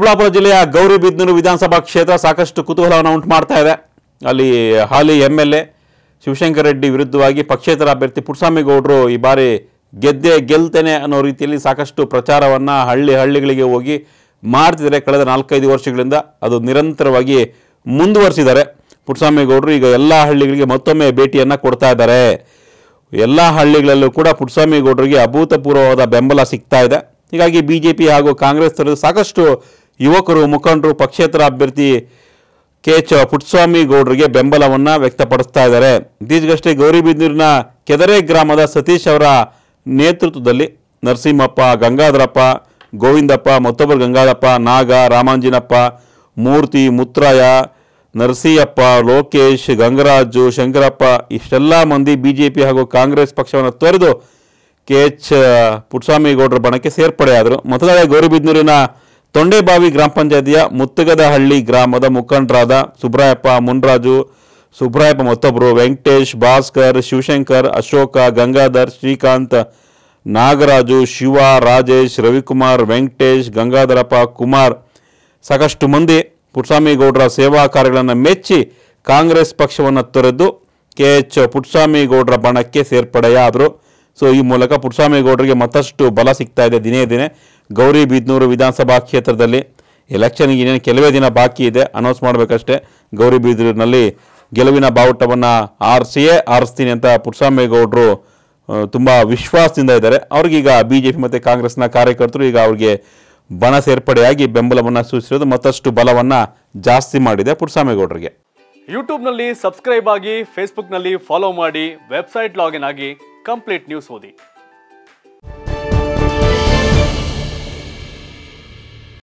ಚಿಕ್ಕಬಳ್ಳಾಪುರ ಜಿಲ್ಲೆಯ ಗೌರಿಬಿದನೂರು ವಿಧಾನಸಭಾ ಕ್ಷೇತ್ರ ಸಾಕಷ್ಟು ಕುತೂಹಲವನ್ನು ಉಂಟು ಮಾಡ್ತಾ ಇದೆ ಅಲ್ಲಿ ಹಾಲಿ M L A Shivashankar Reddy ವಿರುದ್ಧವಾಗಿ ಪಕ್ಷೇತರ ಅಭ್ಯರ್ಥಿ ಪುಟ್ಟಸ್ವಾಮಿಗೌಡರು ಈ ಬಾರಿ ಗೆದ್ದೆ ಗೆಲ್ತೇನೆ ಅನ್ನೋ ರೀತಿಯಲ್ಲಿ ಸಾಕಷ್ಟು ಪ್ರಚಾರವನ್ನು ಹಳ್ಳಿ ಹಳ್ಳಿಗಳಿಗೆ ಹೋಗಿ ಮಾಡ್ತಿದ್ದಾರೆ ಕಳೆದ ನಾಲ್ಕೈದು ವರ್ಷಗಳಿಂದ ಅದು ನಿರಂತರವಾಗಿ ಮುಂದುವರಿಸಿದ್ದಾರೆ ಪುಟ್ಟಸ್ವಾಮಿಗೌಡರು ಈಗ ಎಲ್ಲ ಹಳ್ಳಿಗಳಿಗೆ ಮತ್ತೊಮ್ಮೆ ಭೇಟಿಯನ್ನು ಕೊಡ್ತಾ ಇದ್ದಾರೆ ಎಲ್ಲ ಹಳ್ಳಿಗಳಲ್ಲೂ ಕೂಡ ಪುಟ್ಟಸ್ವಾಮಿಗೌಡರಿಗೆ ಅಭೂತಪೂರ್ವವಾದ ಬೆಂಬಲ ಸಿಗ್ತಾ ಇದೆ ಹೀಗಾಗಿ ಬಿ ಜೆ ಪಿ ಹಾಗೂ ಕಾಂಗ್ರೆಸ್ ಸಾಕಷ್ಟು ಯುವಕರು ಮುಖಂಡರು ಪಕ್ಷೇತರ ಅಭ್ಯರ್ಥಿ ಕೆ ಎಚ್ ಪುಟ್ಸ್ವಾಮಿ ಗೌಡರಿಗೆ ಬೆಂಬಲವನ್ನು ವ್ಯಕ್ತಪಡಿಸ್ತಾ ಇದ್ದಾರೆ ಇತ್ತೀಚೆಗಷ್ಟೇ ಗೌರಿಬಿದ್ನೂರಿನ ಕೆದರೆ ಗ್ರಾಮದ ಸತೀಶ್ ಅವರ ನೇತೃತ್ವದಲ್ಲಿ ನರಸಿಂಹಪ್ಪ ಗಂಗಾಧರಪ್ಪ ಗೋವಿಂದಪ್ಪ ಮತ್ತೊಬ್ಬರು ಗಂಗಾಧಪ್ಪ ನಾಗ ರಾಮಾಂಜಿನಪ್ಪ ಮೂರ್ತಿ ಮುತ್ರಾಯ ನರಸಿಹಪ್ಪ ಲೋಕೇಶ್ ಗಂಗರಾಜು ಶಂಕರಪ್ಪ ಇಷ್ಟೆಲ್ಲ ಮಂದಿ ಬಿ ಜೆ ಪಿ ಹಾಗೂ ಕಾಂಗ್ರೆಸ್ ಪಕ್ಷವನ್ನು ತೊರೆದು ಕೆ ಎಚ್ ಪುಟ್ಸ್ವಾಮಿ ಗೌಡರ ಬಣಕ್ಕೆ ಸೇರ್ಪಡೆಯಾದರು ಮತದಾರ ಗೌರಿಬಿದ್ನೂರಿನ ತೊಂಡೆಬಾವಿ ಗ್ರಾಮ ಪಂಚಾಯತಿಯ ಮುತ್ತಗದಹಳ್ಳಿ ಗ್ರಾಮದ ಮುಖಂಡರಾದ ಸುಬ್ರಾಯಪ್ಪ ಮುನ್ರಾಜು ಸುಬ್ರಾಯಪ್ಪ ಮತ್ತೊಬ್ಬರು ವೆಂಕಟೇಶ್ ಭಾಸ್ಕರ್ ಶಿವಶಂಕರ್ ಅಶೋಕ ಗಂಗಾಧರ್ ಶ್ರೀಕಾಂತ್ ನಾಗರಾಜು ಶಿವ ರಾಜೇಶ್ ರವಿಕುಮಾರ್ ವೆಂಕಟೇಶ್ ಗಂಗಾಧರಪ್ಪ ಕುಮಾರ್ ಸಾಕಷ್ಟು ಮಂದಿ ಪುಟ್ಸ್ವಾಮಿಗೌಡರ ಸೇವಾ ಕಾರ್ಯಗಳನ್ನು ಮೆಚ್ಚಿ ಕಾಂಗ್ರೆಸ್ ಪಕ್ಷವನ್ನು ತೊರೆದು ಕೆ ಎಚ್ ಪುಟ್ಸ್ವಾಮಿಗೌಡರ ಬಣಕ್ಕೆ ಸೇರ್ಪಡೆಯಾದರು ಸೊ ಈ ಮೂಲಕ ಪುಟ್ಸ್ವಾಮಿಗೌಡರಿಗೆ ಮತ್ತಷ್ಟು ಬಲ ಸಿಗ್ತಾ ಇದೆ ದಿನೇ ದಿನೇ ಗೌರಿಬಿದನೂರು ವಿಧಾನಸಭಾ ಕ್ಷೇತ್ರದಲ್ಲಿ ಎಲೆಕ್ಷನ್ಗೆ ಇನ್ನೇನು ಕೆಲವೇ ದಿನ ಬಾಕಿ ಇದೆ ಅನೌನ್ಸ್ ಮಾಡಬೇಕಷ್ಟೇ ಗೌರಿಬಿದನೂರಿನಲ್ಲಿ ಗೆಲುವಿನ ಬಾವುಟವನ್ನು ಆರಿಸಿಯೇ ಆರಿಸ್ತೀನಿ ಅಂತ ಪುರುಷಾಮೇಗೌಡರು ತುಂಬ ವಿಶ್ವಾಸದಿಂದ ಇದ್ದಾರೆ ಅವ್ರಿಗೀಗ ಬಿ ಜೆ ಪಿ ಮತ್ತು ಕಾಂಗ್ರೆಸ್ನ ಕಾರ್ಯಕರ್ತರು ಈಗ ಅವ್ರಿಗೆ ಬಣ ಸೇರ್ಪಡೆಯಾಗಿ ಬೆಂಬಲವನ್ನು ಸೂಚಿಸಿರೋದು ಮತ್ತಷ್ಟು ಬಲವನ್ನು ಜಾಸ್ತಿ ಮಾಡಿದೆ ಪುರುಷಾಮೇಗೌಡರಿಗೆ ಯೂಟ್ಯೂಬ್ನಲ್ಲಿ ಸಬ್ಸ್ಕ್ರೈಬ್ ಆಗಿ ಫೇಸ್ಬುಕ್ನಲ್ಲಿ ಫಾಲೋ ಮಾಡಿ ವೆಬ್ಸೈಟ್ ಲಾಗಿನ್ ಆಗಿ ಕಂಪ್ಲೀಟ್ ನ್ಯೂಸ್ ಓದಿ